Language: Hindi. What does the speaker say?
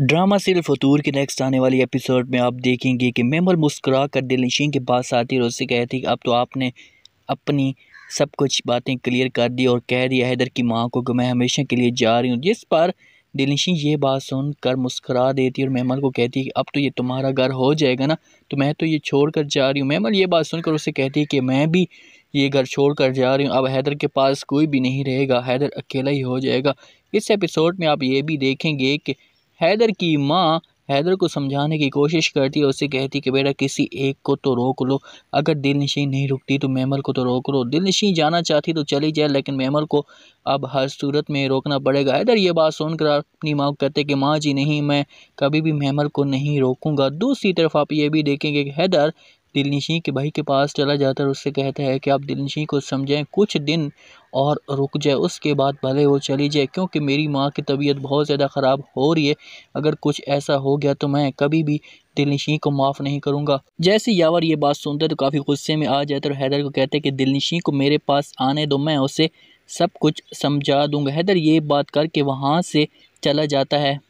ड्रामा सिर्फ फतूर के नेक्स्ट आने वाली एपिसोड में आप देखेंगे कि मेमल मुस्कुरा कर दिलनशीन के पास आती और उससे कहती कि अब तो आपने अपनी सब कुछ बातें क्लियर कर दी और कह दिया हैदर की माँ को कि मैं हमेशा के लिए जा रही हूँ जिस पर दिलनशीन ये बात सुन कर मुस्करा देती और मेमल को कहती कि अब तो ये तुम्हारा घर हो जाएगा ना तो मैं तो ये छोड़ कर जा रही हूँ मेमल ये बात सुनकर उससे कहती है कि मैं भी ये घर छोड़ कर जा रही हूँ अब हैदर के पास कोई भी नहीं रहेगा हैदर अकेला ही हो जाएगा इस एपिसोड में आप ये भी देखेंगे कि हैदर की माँ हैदर को समझाने की कोशिश करती है उससे कहती कि बेटा किसी एक को तो रोक लो अगर दिल नशी नहीं रुकती तो मेमल को तो रोक लो दिल नशी जाना चाहती तो चली जाए लेकिन मेमल को अब हर सूरत में रोकना पड़ेगा हैदर ये बात सुनकर अपनी माँ को कहते कि माँ जी नहीं मैं कभी भी मेमल को नहीं रोकूंगा दूसरी तरफ आप ये भी देखेंगे कि हैदर दिलनिशी के भाई के पास चला जाता है और उससे कहता है कि आप दिलनिशी को समझें कुछ दिन और रुक जाए उसके बाद भले वो चली जाए क्योंकि मेरी माँ की तबीयत बहुत ज़्यादा ख़राब हो रही है अगर कुछ ऐसा हो गया तो मैं कभी भी दिलनिशी को माफ़ नहीं करूँगा जैसे यावर ये बात सुनते तो काफ़ी गुस्से में आ जाता है और हैदर को कहते हैं कि दिलनशी को मेरे पास आने दो मैं उसे सब कुछ समझा दूँगा हैदर ये बात करके वहाँ से चला जाता है